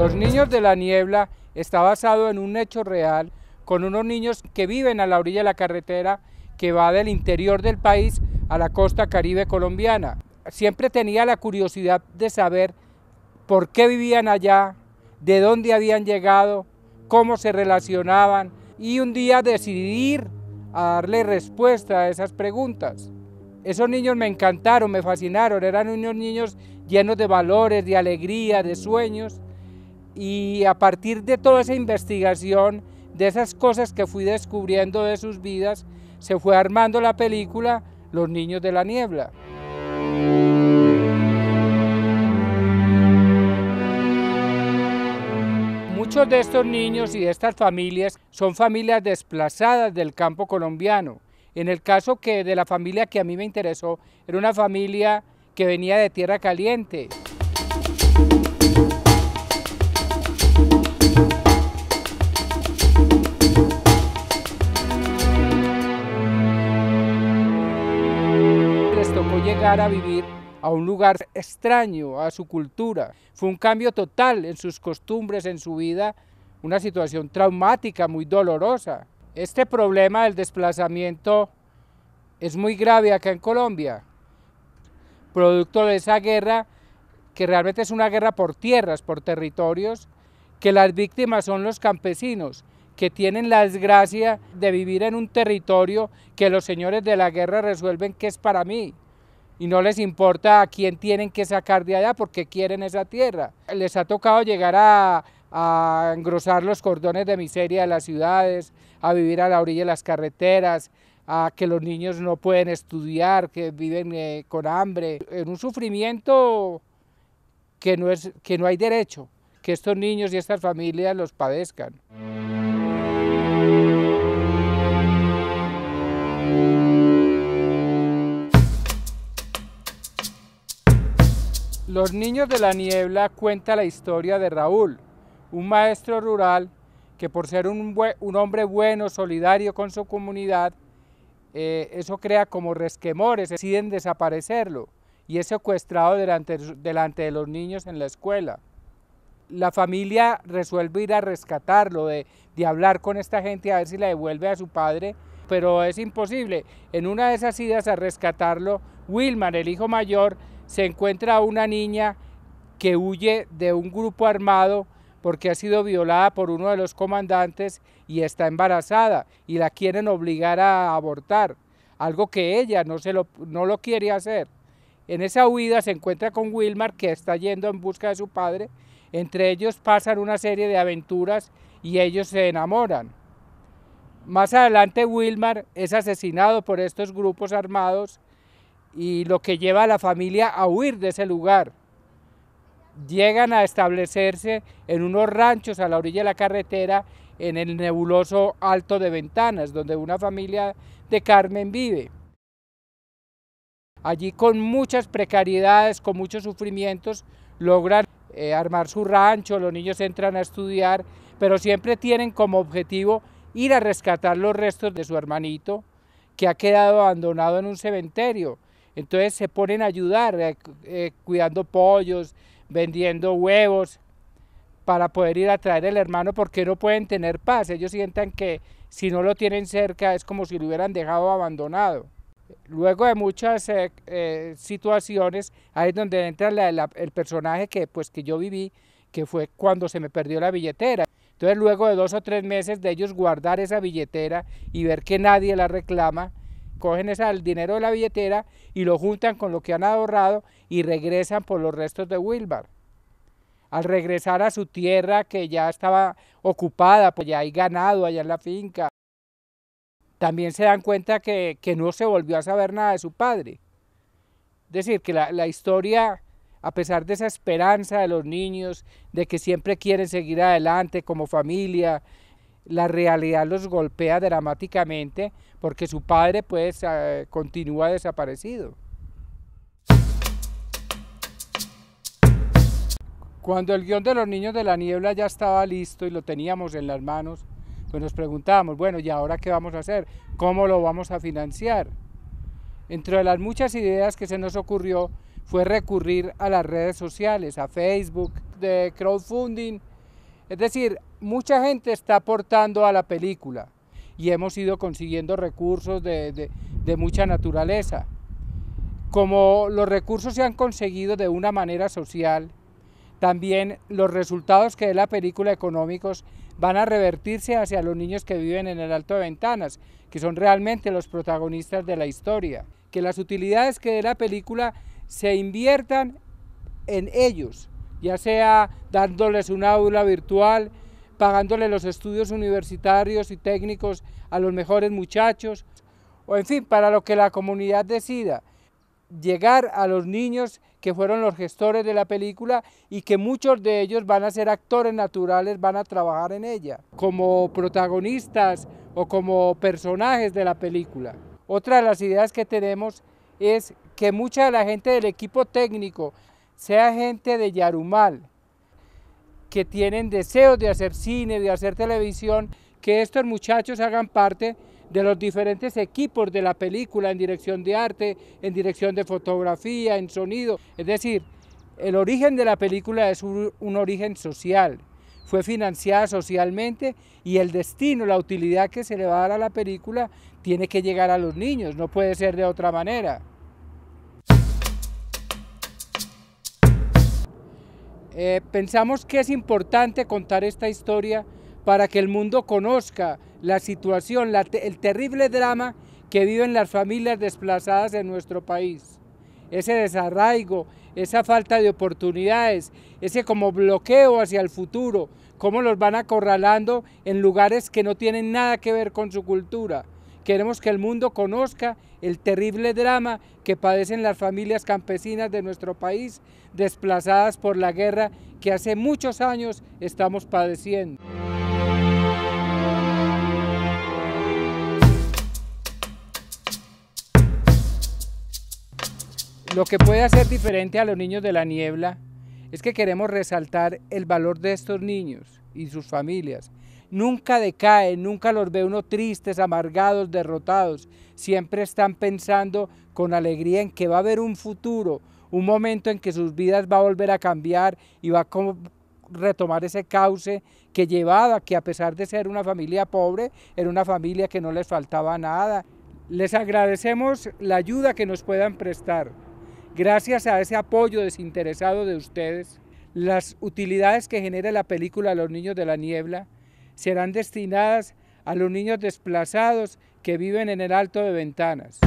Los Niños de la Niebla está basado en un hecho real con unos niños que viven a la orilla de la carretera que va del interior del país a la costa caribe colombiana. Siempre tenía la curiosidad de saber por qué vivían allá, de dónde habían llegado, cómo se relacionaban y un día decidir a darle respuesta a esas preguntas. Esos niños me encantaron, me fascinaron, eran unos niños llenos de valores, de alegría, de sueños y a partir de toda esa investigación, de esas cosas que fui descubriendo de sus vidas, se fue armando la película Los Niños de la Niebla. Muchos de estos niños y de estas familias son familias desplazadas del campo colombiano. En el caso que de la familia que a mí me interesó, era una familia que venía de Tierra Caliente. a vivir a un lugar extraño a su cultura. Fue un cambio total en sus costumbres, en su vida, una situación traumática, muy dolorosa. Este problema del desplazamiento es muy grave acá en Colombia, producto de esa guerra que realmente es una guerra por tierras, por territorios, que las víctimas son los campesinos, que tienen la desgracia de vivir en un territorio que los señores de la guerra resuelven que es para mí y no les importa a quién tienen que sacar de allá porque quieren esa tierra. Les ha tocado llegar a, engrosar los cordones de miseria de las ciudades, a vivir a la orilla de las carreteras, a que los niños no pueden estudiar, que viven eh, con hambre, en un sufrimiento que no, es, que no hay derecho, que estos niños y estas familias los padezcan. Los Niños de la Niebla cuenta la historia de Raúl, un maestro rural que por ser un, hombre bueno, solidario con su comunidad, eh, eso crea como resquemores, deciden desaparecerlo y es secuestrado delante, de los niños en la escuela la familia resuelve ir a rescatarlo, de, hablar con esta gente a ver si la devuelve a su padre, pero es imposible. En una de esas idas a rescatarlo, Wilman, el hijo mayor, se encuentra una niña que huye de un grupo armado porque ha sido violada por uno de los comandantes y está embarazada y la quieren obligar a abortar, algo que ella no, se lo, no lo quiere hacer. En esa huida se encuentra con Wilmar que está yendo en busca de su padre, entre ellos pasan una serie de aventuras y ellos se enamoran. Más adelante Wilmar es asesinado por estos grupos armados y lo que lleva a la familia a huir de ese lugar. Llegan a establecerse en unos ranchos a la orilla de la carretera en el nebuloso Alto de Ventanas, donde una familia de Carmen vive. Allí con muchas precariedades, con muchos sufrimientos, logran eh, armar su rancho, los niños entran a estudiar, pero siempre tienen como objetivo ir a rescatar los restos de su hermanito que ha quedado abandonado en un cementerio. Entonces se ponen a ayudar, eh, eh, cuidando pollos, vendiendo huevos, para poder ir a traer el hermano porque no pueden tener paz. Ellos sientan que si no lo tienen cerca es como si lo hubieran dejado abandonado. Luego de muchas eh, situaciones, ahí es donde entra la, el personaje que, pues, que yo viví, que fue cuando se me perdió la billetera. Entonces luego de dos o tres meses de ellos guardar esa billetera y ver que nadie la reclama, cogen el dinero de la billetera y lo juntan con lo que han ahorrado y regresan por los restos de Wilbar. Al regresar a su tierra que ya estaba ocupada, pues ya hay ganado allá en la finca. También se dan cuenta que, no se volvió a saber nada de su padre. Es decir, que la, la historia a pesar de esa esperanza de los niños, de que siempre quieren seguir adelante como familia, la realidad los golpea dramáticamente porque su padre pues eh, continúa desaparecido. Cuando el guión de los niños de la niebla ya estaba listo y lo teníamos en las manos, pues nos preguntábamos, bueno, ¿y ahora qué vamos a hacer? ¿Cómo lo vamos a financiar? Entre las muchas ideas que se nos ocurrió fue recurrir a las redes sociales, a Facebook, de crowdfunding, es decir, mucha gente está aportando a la película y hemos ido consiguiendo recursos de, mucha naturaleza. Como los recursos se han conseguido de una manera social, también los resultados que dé la película económicos van a revertirse hacia los niños que viven en el Alto de Ventanas, que son realmente los protagonistas de la historia. Que las utilidades que dé la película se inviertan en ellos, ya sea dándoles un aula virtual, pagándoles los estudios universitarios y técnicos a los mejores muchachos, o en fin, para lo que la comunidad decida, llegar a los niños que fueron los gestores de la película y que muchos de ellos van a ser actores naturales, van a trabajar en ella, como protagonistas o como personajes de la película. Otra de las ideas que tenemos es que mucha de la gente del equipo técnico sea gente de Yarumal, que tienen deseos de hacer cine, de hacer televisión, que estos muchachos hagan parte de los diferentes equipos de la película en dirección de arte, en dirección de fotografía, en sonido. Es decir, el origen de la película es un, origen social, fue financiada socialmente y el destino, la utilidad que se le va a dar a la película tiene que llegar a los niños, no puede ser de otra manera. Eh, pensamos que es importante contar esta historia para que el mundo conozca la situación, el terrible drama que viven las familias desplazadas en nuestro país. Ese desarraigo, esa falta de oportunidades, ese como bloqueo hacia el futuro, cómo los van acorralando en lugares que no tienen nada que ver con su cultura. Queremos que el mundo conozca el terrible drama que padecen las familias campesinas de nuestro país desplazadas por la guerra que hace muchos años estamos padeciendo. Lo que puede hacer diferente a los niños de la niebla es que queremos resaltar el valor de estos niños y sus familias. Nunca decaen, nunca los ve uno tristes, amargados, derrotados. Siempre están pensando con alegría en que va a haber un futuro, un momento en que sus vidas va a volver a cambiar y va a retomar ese cauce que llevaba, que a pesar de ser una familia pobre, era una familia que no les faltaba nada. Les agradecemos la ayuda que nos puedan prestar. Gracias a ese apoyo desinteresado de ustedes, las utilidades que genere la película Los Niños de la Niebla serán destinadas a los niños desplazados que viven en el alto de ventanas.